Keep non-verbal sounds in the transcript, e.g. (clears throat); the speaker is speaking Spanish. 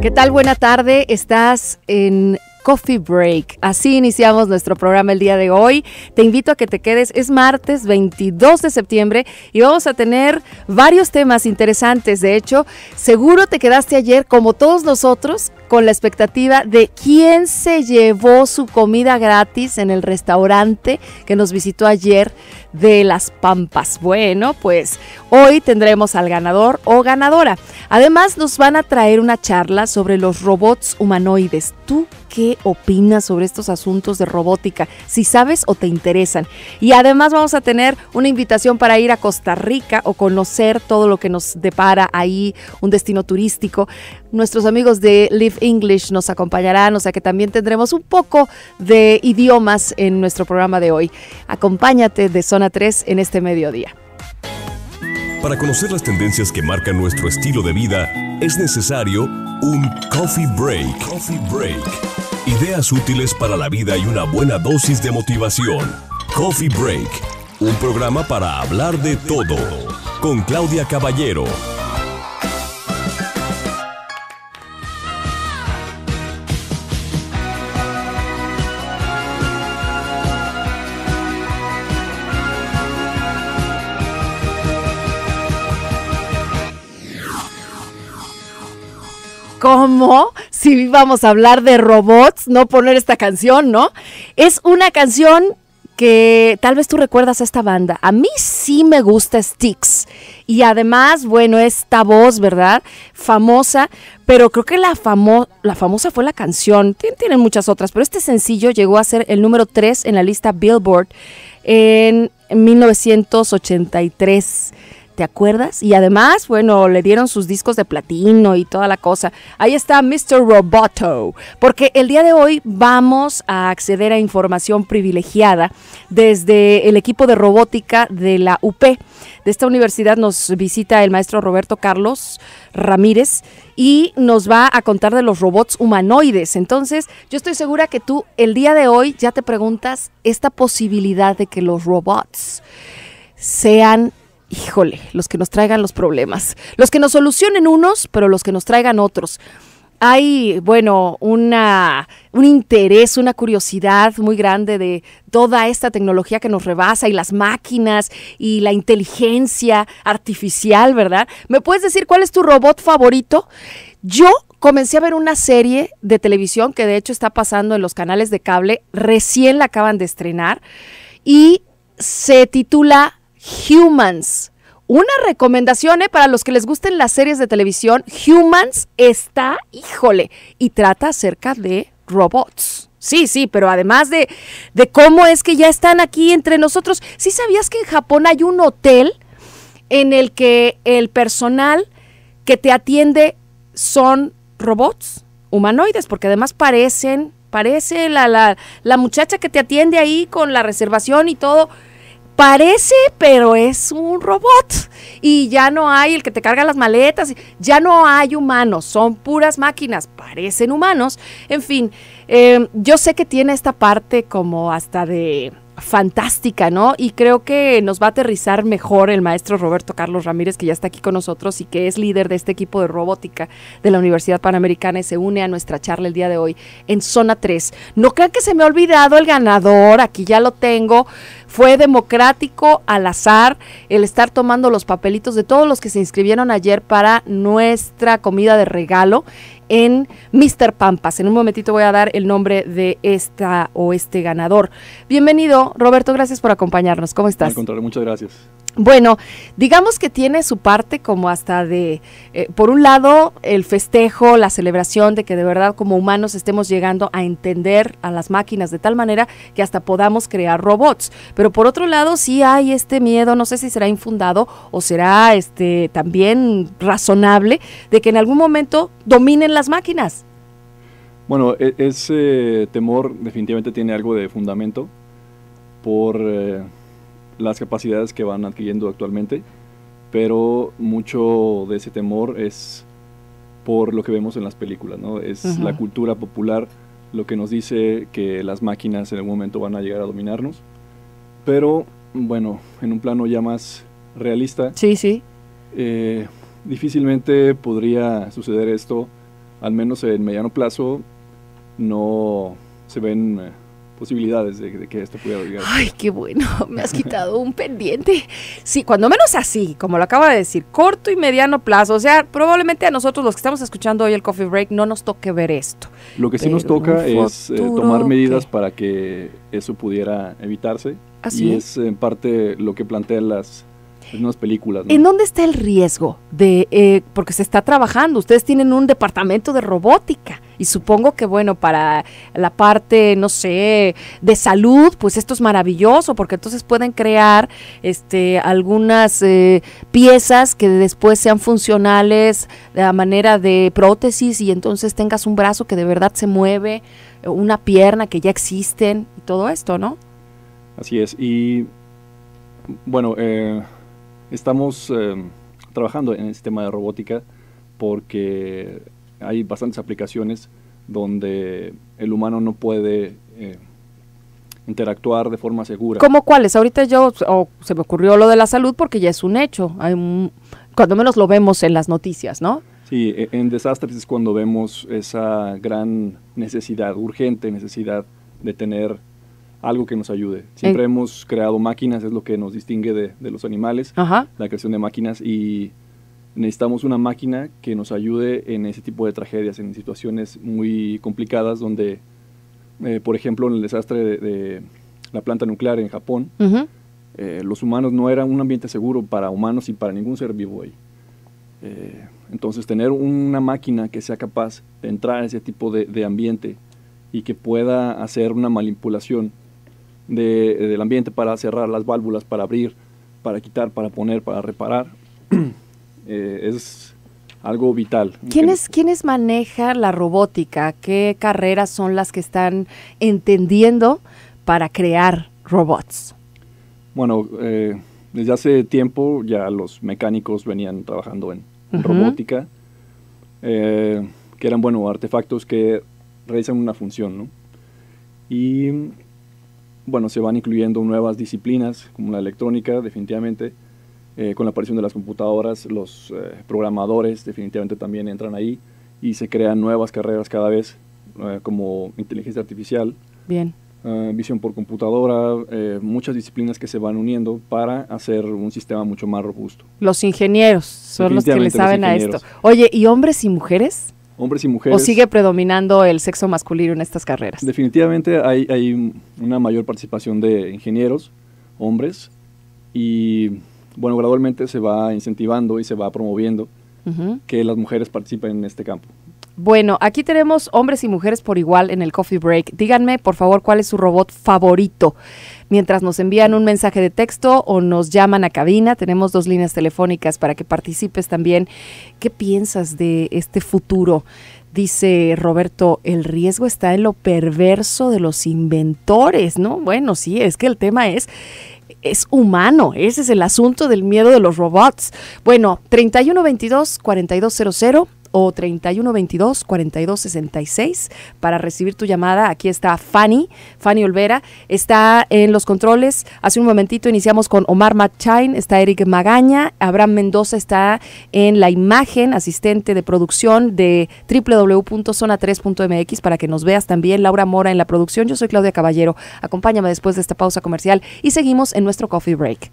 ¿Qué tal? Buena tarde. Estás en Coffee Break. Así iniciamos nuestro programa el día de hoy. Te invito a que te quedes. Es martes 22 de septiembre y vamos a tener varios temas interesantes. De hecho, seguro te quedaste ayer, como todos nosotros, con la expectativa de quién se llevó su comida gratis en el restaurante que nos visitó ayer de las Pampas. Bueno, pues hoy tendremos al ganador o ganadora. Además, nos van a traer una charla sobre los robots humanoides. ¿Tú qué opinas sobre estos asuntos de robótica? Si sabes o te interesan. Y además vamos a tener una invitación para ir a Costa Rica o conocer todo lo que nos depara ahí, un destino turístico. Nuestros amigos de Live English nos acompañarán, o sea que también tendremos un poco de idiomas en nuestro programa de hoy. Acompáñate de Son a 3 en este mediodía. Para conocer las tendencias que marcan nuestro estilo de vida, es necesario un coffee break. Coffee break. Ideas útiles para la vida y una buena dosis de motivación. Coffee Break, un programa para hablar de todo, con Claudia Caballero. ¿cómo? Si vamos a hablar de robots, no poner esta canción, ¿no? Es una canción que tal vez tú recuerdas a esta banda. A mí sí me gusta Sticks. Y además, bueno, esta voz, ¿verdad? Famosa, pero creo que la, la famosa fue la canción. tienen muchas otras, pero este sencillo llegó a ser el número 3 en la lista Billboard en 1983. ¿Te acuerdas? Y además, bueno, le dieron sus discos de platino y toda la cosa. Ahí está Mr. Roboto, porque el día de hoy vamos a acceder a información privilegiada desde el equipo de robótica de la UP. De esta universidad nos visita el maestro Roberto Carlos Ramírez y nos va a contar de los robots humanoides. Entonces, yo estoy segura que tú el día de hoy ya te preguntas esta posibilidad de que los robots sean híjole, los que nos traigan los problemas, los que nos solucionen unos, pero los que nos traigan otros. Hay, bueno, una, un interés, una curiosidad muy grande de toda esta tecnología que nos rebasa y las máquinas y la inteligencia artificial, ¿verdad? ¿Me puedes decir cuál es tu robot favorito? Yo comencé a ver una serie de televisión que de hecho está pasando en los canales de cable, recién la acaban de estrenar y se titula Humans. Una recomendación eh, para los que les gusten las series de televisión, Humans está, híjole, y trata acerca de robots. Sí, sí, pero además de, de cómo es que ya están aquí entre nosotros, ¿sí sabías que en Japón hay un hotel en el que el personal que te atiende son robots humanoides? Porque además parecen, parece la, la muchacha que te atiende ahí con la reservación y todo parece, pero es un robot. Y ya no hay el que te carga las maletas, ya no hay humanos, son puras máquinas, parecen humanos. En fin, eh, yo sé que tiene esta parte como hasta de fantástica, ¿no? Y creo que nos va a aterrizar mejor el maestro Roberto Carlos Ramírez, que ya está aquí con nosotros y que es líder de este equipo de robótica de la Universidad Panamericana y se une a nuestra charla el día de hoy en Zona 3. No creo que se me ha olvidado el ganador, aquí ya lo tengo. Fue democrático al azar el estar tomando los papelitos de todos los que se inscribieron ayer para nuestra comida de regalo en Mr. Pampas. En un momentito voy a dar el nombre de esta o este ganador. Bienvenido, Roberto, gracias por acompañarnos. ¿Cómo estás? muchas gracias. Bueno, digamos que tiene su parte como hasta de, eh, por un lado, el festejo, la celebración de que de verdad como humanos estemos llegando a entender a las máquinas de tal manera que hasta podamos crear robots. Pero por otro lado, sí hay este miedo, no sé si será infundado o será este, también razonable, de que en algún momento dominen la máquinas? Bueno, e, ese temor definitivamente tiene algo de fundamento por eh, las capacidades que van adquiriendo actualmente, pero mucho de ese temor es por lo que vemos en las películas, ¿no? Es la cultura popular lo que nos dice que las máquinas en el momento van a llegar a dominarnos, pero bueno, en un plano ya más realista. Sí, sí. Eh, difícilmente podría suceder esto al menos en mediano plazo, no se ven eh, posibilidades de, que esto pudiera llegar. Ay, qué bueno, (laughs) me has quitado un pendiente. Sí, cuando menos así, como lo acaba de decir, corto y mediano plazo. O sea, probablemente a nosotros los que estamos escuchando hoy el Coffee Break no nos toque ver esto. Lo que sí nos toca es eh, tomar medidas para que eso pudiera evitarse. Así ¿Ah, y es en parte lo que plantean las en unas películas. ¿En dónde está el riesgo de, eh, porque se está trabajando, ustedes tienen un departamento de robótica y supongo que bueno, para la parte, no sé, de salud, pues esto es maravilloso porque entonces pueden crear este, algunas eh, piezas que después sean funcionales de la manera de prótesis y entonces tengas un brazo que de verdad se mueve, una pierna que ya existen y todo esto, ¿no? Así es, y bueno, eh, Estamos em, trabajando en el sistema de robótica porque hay bastantes aplicaciones donde el humano no puede eh, interactuar de forma segura. ¿Cómo cuáles? Ahorita yo, se me ocurrió lo de la salud porque ya es un hecho, hay un, cuando menos lo vemos en las noticias, ¿no? Sí, e, en desastres es cuando vemos esa gran necesidad, urgente necesidad de tener algo que nos ayude. Siempre eh. hemos creado máquinas, es lo que nos distingue de, los animales, la creación de máquinas y necesitamos una máquina que nos ayude en ese tipo de tragedias, en situaciones muy complicadas donde, eh, por ejemplo, en el desastre de, la planta nuclear en Japón, eh, los humanos no eran un ambiente seguro para humanos y para ningún ser vivo ahí. entonces, tener una máquina que sea capaz de entrar en ese tipo de, de ambiente y que pueda hacer una manipulación del ambiente para cerrar las válvulas, para abrir, para quitar, para poner, para reparar. (clears throat) Eh, es algo vital. ¿Quiénes, ¿Quiénes manejan la robótica? ¿Qué carreras son las que están entendiendo para crear robots? Bueno, eh, desde hace tiempo ya los mecánicos venían trabajando en robótica, eh, que eran, bueno, artefactos que realizan una función, ¿no? Y bueno, se van incluyendo nuevas disciplinas como la electrónica, definitivamente. Eh, con la aparición de las computadoras, los eh, programadores definitivamente también entran ahí y se crean nuevas carreras cada vez, eh, como inteligencia artificial, Bien. visión por computadora, muchas disciplinas que se van uniendo para hacer un sistema mucho más robusto. Los ingenieros son los que le saben a esto. Oye, ¿y hombres y mujeres? y mujeres. ¿O sigue predominando el sexo masculino en estas carreras? Definitivamente hay, una mayor participación de ingenieros, hombres, y bueno, gradualmente se va incentivando y se va promoviendo que las mujeres participen en este campo. Bueno, aquí tenemos hombres y mujeres por igual en el coffee break. Díganme, por favor, cuál es su robot favorito mientras nos envían un mensaje de texto o nos llaman a cabina. Tenemos dos líneas telefónicas para que participes también. ¿Qué piensas de este futuro? Dice Roberto, el riesgo está en lo perverso de los inventores, ¿no? Bueno, sí, es que el tema es es humano. Ese es el asunto del miedo de los robots. Bueno, 3122-4200 o 3122 4266 para recibir tu llamada. Aquí está Fanny, Fanny Olvera, está en los controles. Hace un momentito iniciamos con Omar Machain, está Eric Magaña, Abraham Mendoza está en la imagen, asistente de producción de www.zona3.mx para que nos veas también. Laura Mora en la producción. Yo soy Claudia Caballero. Acompáñame después de esta pausa comercial y seguimos en nuestro coffee break.